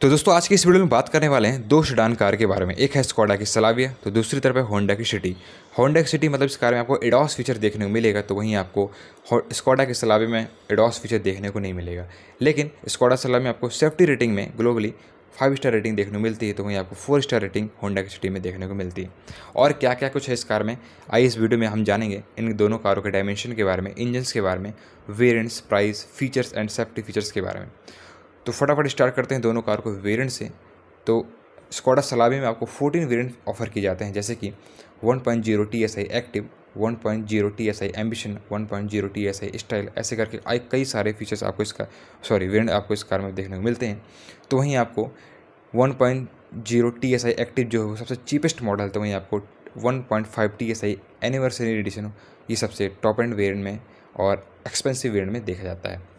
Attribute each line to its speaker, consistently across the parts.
Speaker 1: तो दोस्तों आज की इस वीडियो में बात करने वाले हैं दो शडान कार के बारे में एक है स्कॉडा की सलाविया तो दूसरी तरफ है होंडा की सिटी होंडा की सिटी मतलब इस कार में आपको एडॉस फीचर देखने को मिलेगा तो वहीं आपको स्कॉडा के सलाविया में एडॉस फीचर देखने को नहीं मिलेगा लेकिन स्कॉडा सलाव में आपको सेफ्टी रेटिंग में ग्लोबली फाइव स्टार रेटिंग देखने को मिलती है तो वहीं आपको फोर स्टार रेटिंग होंडा की सिटी में देखने को मिलती है और क्या क्या कुछ है इस कार में आई इस वीडियो में हम जानेंगे इन दोनों कारों के डायमेंशन के बारे में इंजनस के बारे में variants price features and safety features के बारे में तो फटाफट स्टार्ट करते हैं दोनों कार को वेरियंट से तो स्कॉडा सलाबी में आपको 14 वेरियंट ऑफर किए जाते हैं जैसे कि 1.0 point zero T S I active one point zero T S I ambition one point zero T S I style ऐसे करके आई कई सारे फीचर्स आपको इसका सॉरी वेरियंट आपको इस कार में देखने को मिलते हैं तो वहीं आपको one point zero T S I active जो है वो सबसे चीपेस्ट मॉडल तो वहीं आपको one point five T S I anniversary edition ये सबसे टॉप एंड वेरियंट में और एक्सपेंसिव वेरियंट में देखा जाता है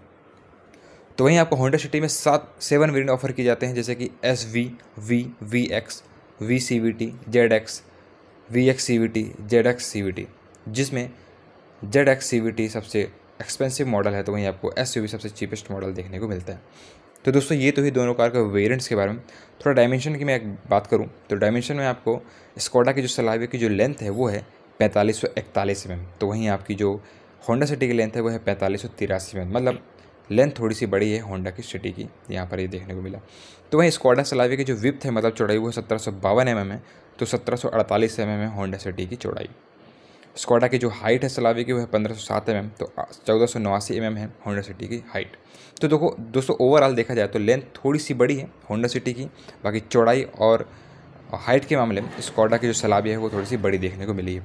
Speaker 1: तो वहीं आपको होंडा सिटी में सात सेवन वेरियंट ऑफर किए जाते हैं जैसे कि S V V V X V C V T Z X V X C V T Z X C V T जिसमें Z X C V T सबसे expensive model है तो वहीं आपको एस यू वी सबसे cheapest model देखने को मिलता है तो दोस्तों ये तो ही दोनों कार के वेरियंट्स के बारे में थोड़ा डायमेंशन की मैं एक बात करूँ तो डायमेंशन में आपको स्कोडा की जो सलाइवे की जो लेंथ है वो है पैंतालीस सौ इकतालीस एम mm, तो वहीं आपकी जो होंडा सिटी की लेंथ है वो है पैंतालीस सौ तिरासी एम mm, मतलब लेंथ थोड़ी सी बड़ी है होंडा की सिटी की यहाँ पर ये देखने को मिला तो वहीं स्क्वाडन सलावी की जो विप है मतलब चौड़ाई वो सत्रह सौ बावन एम एम है तो सत्रह सौ अड़तालीस एम एम है होंडा सिटी की चौड़ाई स्क्वाडा की जो हाइट है सलावी की वह पंद्रह सौ सात एम एम तो चौदह सौ नवासी एम एम है होंडा सिटी की हाइट तो देखो दोस्तों ओवरऑल देखा जाए तो लेंथ थोड़ी सी बड़ी है होंडा सिटी की बाकी चौड़ाई और हाइट के मामले में स्क्वाडा की जो सलाबी है वो थोड़ी सी बड़ी देखने को मिली है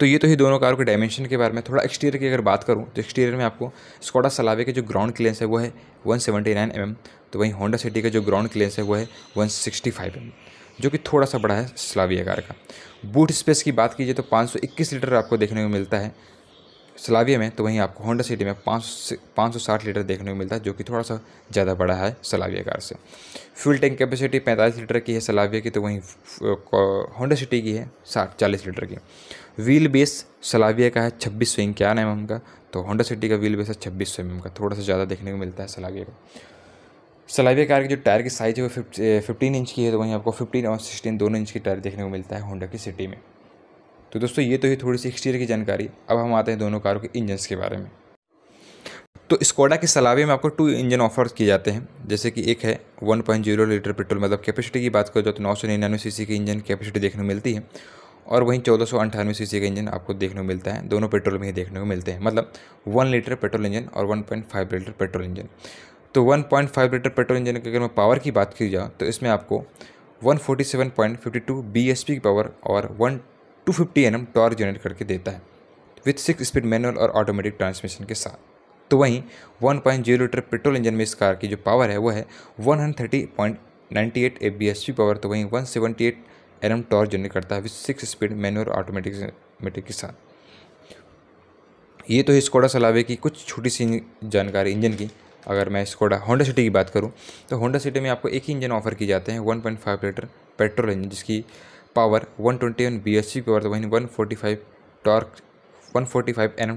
Speaker 1: तो ये तो ही दोनों कारों के डायमेंशन के बारे में थोड़ा एक्सटीरियर की अगर बात करूँ तो एक्सटीरियर में आपको स्कॉटा सलावे के जो ग्राउंड क्लियरेंस है वो है one seventy nine M M तो वहीं होंडा सिटी का जो ग्राउंड क्लियरेंस है वो है वन सिक्सटी फाइव एम जो कि थोड़ा सा बड़ा है सलावी कार का बूट स्पेस की बात कीजिए तो 521 लीटर आपको देखने को मिलता है सलाविया में तो वहीं आपको होंडा सिटी में पाँच सौ पाँच सौ साठ लीटर देखने को मिलता है जो कि थोड़ा सा ज़्यादा बड़ा है सलाविया कार से फ्यूल टैंक कैपेसिटी पैंतालीस लीटर की है सलाविया की तो वहीं होंडा सिटी की है साठ चालीस लीटर की व्हील बेस सलाविया का है छब्बीस सौ क्या एम एम का तो होंडा सिटी का व्हील बेस है छब्बीस सौ का थोड़ा सा ज़्यादा देखने को मिलता है सलाविया का सलाविया कार की जो टायर की साइज़ है वो फिफ्टीन इंच की है तो वहीं आपको फिफ्टीन और सिक्सटीन दोनों इंच की टायर देखने को मिलता है होंडा की सिटी में तो दोस्तों ये तो ही थोड़ी सी एक्सटीरियर की जानकारी अब हम आते हैं दोनों कारों के इंजन्स के बारे में तो स्कोडा के सलावे में आपको टू इंजन ऑफर किए जाते हैं जैसे कि एक है 1.0 लीटर पेट्रोल मतलब कैपेसिटी की बात करो तो नौ सौ निन्यानवे सी के इंजन कैपेसिटी देखने को मिलती है और वहीं चौदह सौ अंठानवे सी का इंजन आपको देखने को मिलता है दोनों पेट्रोल में ही देखने को मिलते हैं मतलब वन लीटर पेट्रोल इंजन और one point five litre petrol engine तो one point five litre petrol engine की अगर मैं पावर की बात की जाए तो इसमें आपको one forty seven point fifty two B S P की पावर और one two fifty N M torque generate करके देता है विथ सिक्स स्पीड मैनुअल और ऑटोमेटिक ट्रांसमिशन के साथ तो वहीं 1.0 लीटर पेट्रोल इंजन में इस कार की जो पावर है वो है 130.98 एस पी पावर तो वहीं 178 एम टॉर्क जनरेट करता है with six speed manual automatic के साथ ये तो है स्कोडा सलावे की कुछ छोटी सी जानकारी इंजन की अगर मैं स्कोडा होंडा सिटी की बात करूँ तो होंडा सिटी में आपको एक ही इंजन ऑफर किए जाते हैं फाइव लीटर पेट्रोल इंजन जिसकी power 121 twenty one B S की पावर तो वहीं 145 टॉर्क 145 फोर्टी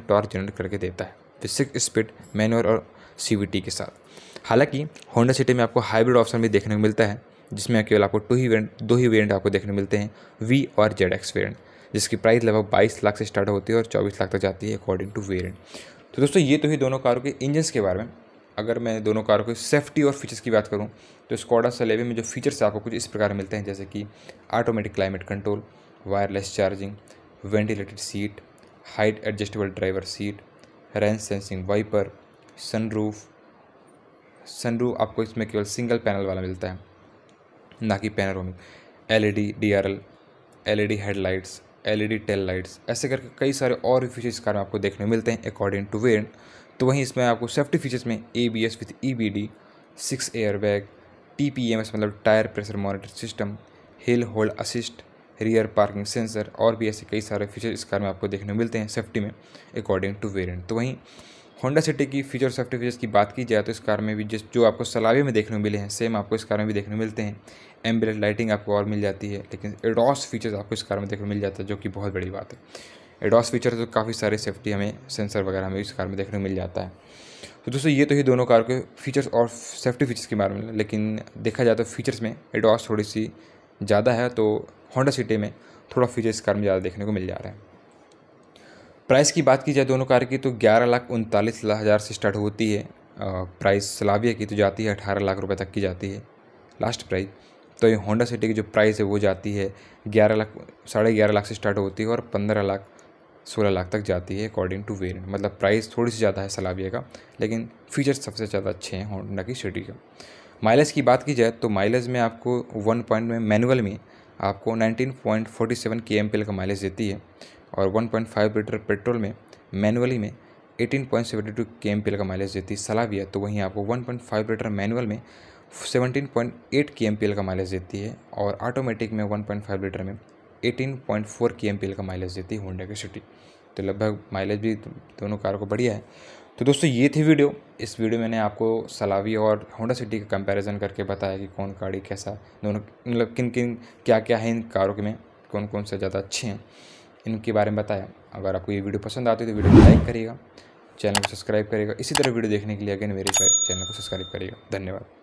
Speaker 1: टॉर्क जनरेट करके देता है सिक्स स्पीड मैनुअल और सी के साथ हालांकि होंडा सिटी में आपको हाइब्रिड ऑप्शन भी देखने को मिलता है जिसमें केवल आपको टू ही वेरियंट दो ही वेरियंट आपको देखने मिलते हैं वी और जेड एक्स वेरियंट जिसकी प्राइस लगभग बाईस लाख से स्टार्ट होती है और चौबीस लाख तक जाती है अकॉर्डिंग टू वेरियंट तो दोस्तों ये तो ही दोनों कारों के इंजन्स के बारे में अगर मैं दोनों कारों की सेफ्टी और फीचर्स की बात करूँ तो स्कॉडा सलेवे में जो फीचर्स आपको कुछ इस प्रकार मिलते हैं जैसे कि automatic climate control wireless charging ventilated seat height adjustable driver seat rain sensing wiper sunroof sunroof आपको इसमें केवल सिंगल पैनल वाला मिलता है ना कि में L E D D R L L E D headlights L E D tail lights ऐसे करके कई सारे और भी फीचर्स कार में आपको देखने मिलते हैं अकॉर्डिंग टू वेरियंट तो वहीं इसमें आपको सेफ्टी फीचर्स में A B S with E B D six airbag T P M S मतलब tyre pressure monitor system hill hold assist rear parking sensor और भी ऐसे कई सारे फीचर इस कार में आपको देखने मिलते हैं सेफ्टी में अकॉर्डिंग टू वेरियंट तो वहीं होंडा सिटी की फीचर सेफ्टी फीचर्स की बात की जाए तो इस कार में भी जिस जो आपको सलावे में देखने मिले हैं सेम आपको इस कार में भी देखने मिलते हैं एम्बुलेंस लाइटिंग आपको और मिल जाती है लेकिन एडॉस फीचर्स आपको इस कार में देखने मिल जाता है जो कि बहुत बड़ी बात है एडवांस फीचर तो काफ़ी सारे सेफ्टी हमें सेंसर वगैरह हमें इस कार में देखने को मिल जाता है तो दोस्तों ये तो ही दोनों कार के फीचर्स और सेफ्टी फीचर्स के बारे में लेकिन देखा जाए तो फीचर्स में एडवांस थोड़ी सी ज़्यादा है तो होंडा सिटी में थोड़ा फीचर्स कार में ज़्यादा देखने को मिल जा रहा है प्राइस की बात की जाए दोनों कार की तो ग्यारह लाख उनतालीस हज़ार से स्टार्ट होती है प्राइस सलाविया की तो जाती है अठारह लाख रुपये तक की जाती है लास्ट प्राइस तो ये होंडा सिटी की जो प्राइस है वो जाती है ग्यारह लाख साढ़े ग्यारह लाख से स्टार्ट होती है और पंद्रह लाख सोलह लाख तक जाती है अकॉर्डिंग टू वेरियंट मतलब प्राइस थोड़ी सी ज़्यादा है सलाबिया का लेकिन फीचर्स सबसे ज़्यादा अच्छे हैं होंडा की सिटी का माइलेज की बात की जाए तो माइलेज में आपको वन पॉइंट में मैनुअल में आपको पॉइंट सेवन के एम का माइलेज देती है और one point five litre petrol में मैनुअली में eighteen point seventy two K M का माइलेज देती है सलाबिया तो वहीं आपको one point five litre manual में पॉइंट एट के एम का माइलेज देती है और ऑटोमेटिक में वन पॉइंट फाइव लीटर में eighteen point four K M का माइलेज देती है होंडा की सिटी तो लगभग माइलेज भी दोनों कार को बढ़िया है तो दोस्तों ये थी वीडियो इस वीडियो मैंने आपको सलावी और होंडा सिटी का कंपैरिजन करके बताया कि कौन गाड़ी कैसा दोनों मतलब किन किन क्या क्या है इन कारों के में कौन कौन से ज़्यादा अच्छे हैं इनके बारे में बताया अगर आपको ये वीडियो पसंद आती है तो वीडियो को लाइक करिएगा चैनल को सब्सक्राइब करिएगा इसी तरह वीडियो देखने के लिए अगेन मेरे चैनल को सब्सक्राइब करिएगा धन्यवाद